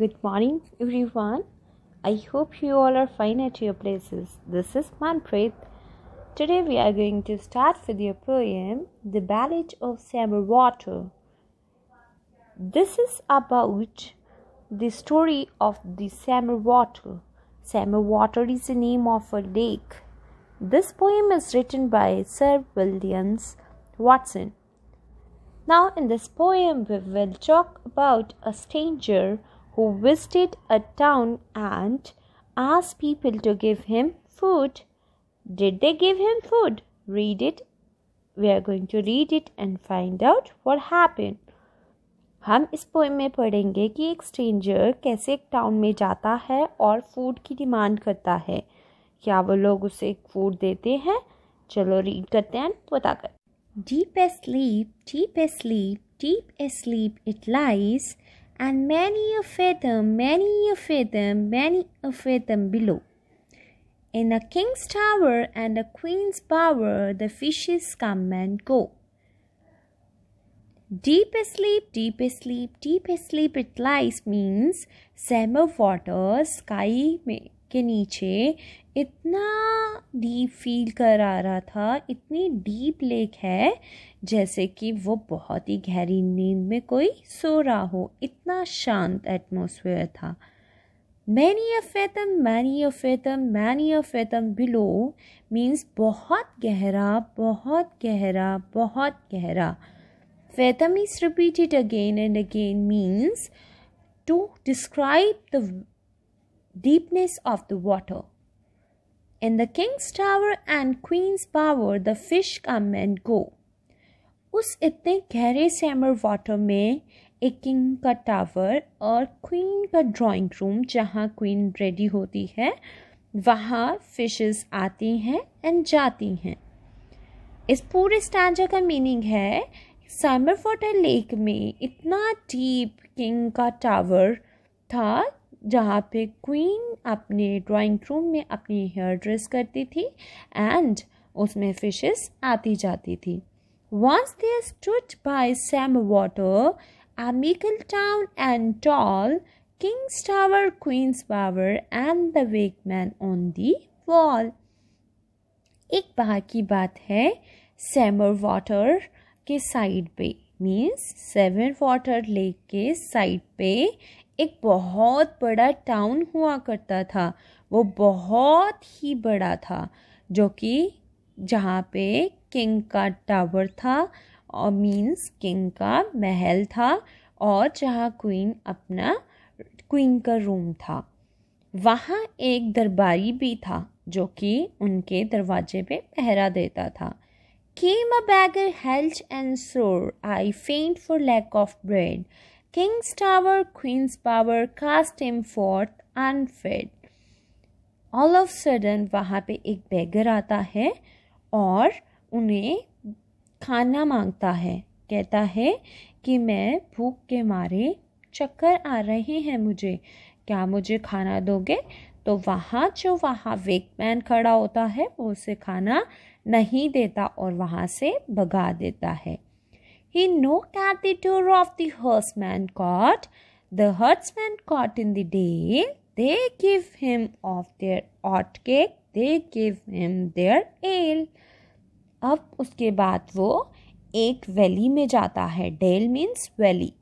Good morning, everyone. I hope you all are fine at your places. This is Manpreet. Today we are going to start with your poem, The Ballad of Summer Water. This is about the story of the summer water. Summer water is the name of a lake. This poem is written by Sir Williams Watson. Now, in this poem, we will talk about a stranger who visited a town and asked people to give him food. Did they give him food? Read it. We are going to read it and find out what happened. हम इस poem में पढ़ेंगे कि एक stranger कैसे एक town में जाता है और फूड की डिमांड करता है क्या वो लोग उसे फूड देते हैं चलो रीड करते हैं पता कर deep a sleep deep a sleep deep a sleep it lies and many a fathom, many a fathom, many a fathom below. In a king's tower and a queen's bower, the fishes come and go. Deep asleep, deep asleep, deep asleep it lies means summer water, sky, के नीचे इतना deep feel कर आ रहा था इतनी deep lake है जैसे कि वो बहुत ही गहरी नींद में कोई सो रहा हो इतना शांत एटमोसफेयर था many a fathom many a fathom many a fathom below means बहुत गहरा बहुत गहरा बहुत गहरा fathom is repeated again and again means to describe the deepness of the water. In the king's tower and queen's bower, the fish come and go. उस इतने गहरे सैमर water में एक किंग का टावर और क्वीन का ड्राइंग रूम जहाँ queen ready होती है वहाँ फिशेस आती हैं एंड जाती हैं इस पूरे स्टैंजा का मीनिंग है साइमर वाटर लेक में इतना डीप किंग का टावर था जहाँ पे क्वीन अपने ड्राइंग रूम में अपनी हेयर ड्रेस करती थी एंड उसमें फिशेस आती जाती थी once they stood by Semmerwater a mickle town and tall king's tower queen's power and the man on the wall एक बार की बात है सैमर वाटर के साइड पे मीन्स सेवन वाटर लेक के साइड पे एक बहुत बड़ा टाउन हुआ करता था वो बहुत ही बड़ा था जो कि जहाँ पे किंग का टावर था और मीन्स किंग का महल था और जहाँ क्वीन अपना क्वीन का रूम था वहाँ एक दरबारी भी था जो कि उनके दरवाजे पे पहरा देता था came a beggar halt and sore I faint for lack of bread King's tower, queen's power cast him forth unfed. All of sudden वहाँ पे एक बेगर आता है और उन्हें खाना मांगता है कहता है कि मैं भूख के मारे चक्कर आ रहे हैं मुझे क्या मुझे खाना दोगे तो वहाँ जो वहाँ वेकमैन खड़ा होता है वो उसे खाना नहीं देता और वहाँ से भगा देता है He knocked at the door of the herdsman's cot. The herdsman caught in the day. They give him of their hot cake. They give him their ale. अब उसके बाद वो एक वैली में जाता है डेल मीन्स वैली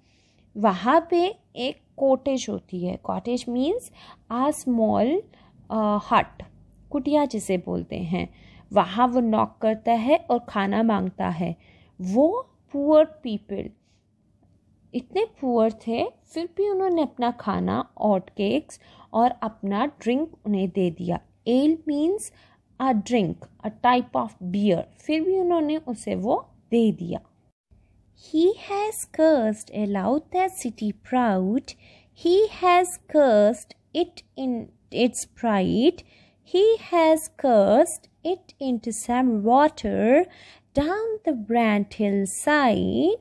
वहाँ पे एक कॉटेज होती है कॉटेज मीन्स आ स्मॉल हट कुटिया जिसे बोलते हैं वहाँ वो नॉक करता है और खाना मांगता है वो पुअर पीपल इतने पुअर थे फिर भी उन्होंने अपना खाना ऑट केक्स और अपना ड्रिंक उन्हें दे दिया ale means a drink a type of beer फिर भी उन्होंने उसे वो दे दिया he has cursed aloud that city proud he has cursed it in its pride. He has cursed it into some water down the Brant Hill side,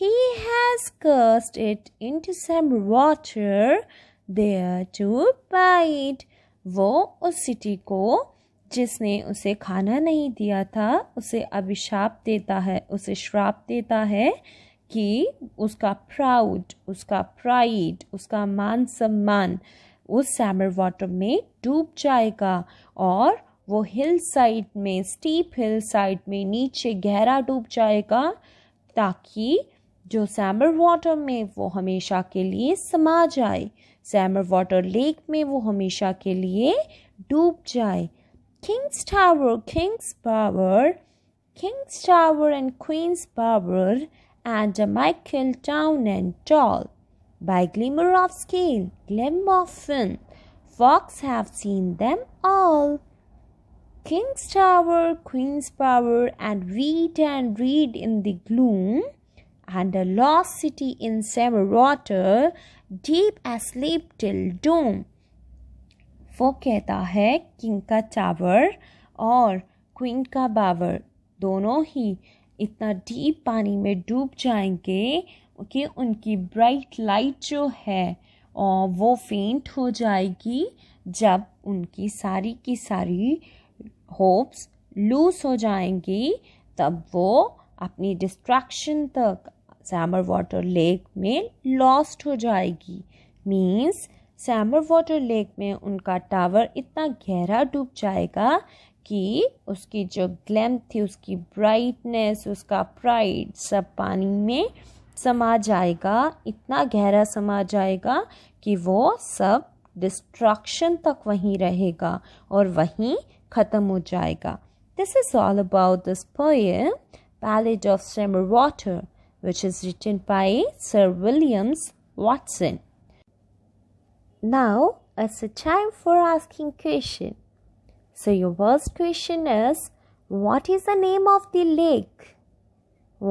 he has cast it into some water there to bite. वो उस city को जिसने उसे खाना नहीं दिया था उसे अभिशाप देता है उसे श्राप देता है कि उसका प्राउड उसका प्राइड उसका मान सम्मान उस सैमर वाटर में डूब जाएगा और वो हिल साइड में स्टीप हिल साइड में नीचे गहरा डूब जाएगा ताकि जो सैमर वाटर में वो हमेशा के लिए समा जाए सैमर वाटर लेक में वो हमेशा के लिए डूब जाए king's tower king's power king's tower and queen's power and a Michael Town and Tall by Glimmer of Scale, glimmer of Fin. Fox have seen them all. king's tower, queen's power, and wheat and reed in the gloom, and a lost city in Seven Water, deep asleep till doom. वो कहता है king का tower और queen का बावर दोनों ही इतना deep पानी में डूब जाएंगे कि उनकी ब्राइट लाइट जो है और वो फेंट हो जाएगी जब उनकी सारी की सारी होप्स लूज हो जाएंगी तब वो अपनी डिस्ट्रैक्शन तक सैमर वाटर लेक में लॉस्ट हो जाएगी मीन्स सैमर वाटर लेक में उनका टावर इतना गहरा डूब जाएगा कि उसकी जो ग्लैम थी उसकी ब्राइटनेस उसका प्राइड सब पानी में समा जाएगा इतना गहरा समा जाएगा कि वो सब डिस्ट्रक्शन तक वहीं रहेगा और वहीं खत्म हो जाएगा this is all about this poem ballad of summer water which is written by sir williams watson now it's a time for asking question so your first question is what is the name of the lake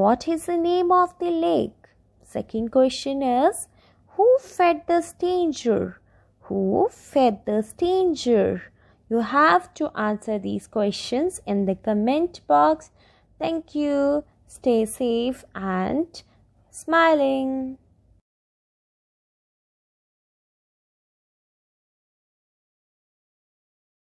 what is the name of the lake second question is who fed the stranger who fed the stranger you have to answer these questions in the comment box. Thank you. Stay safe and smiling.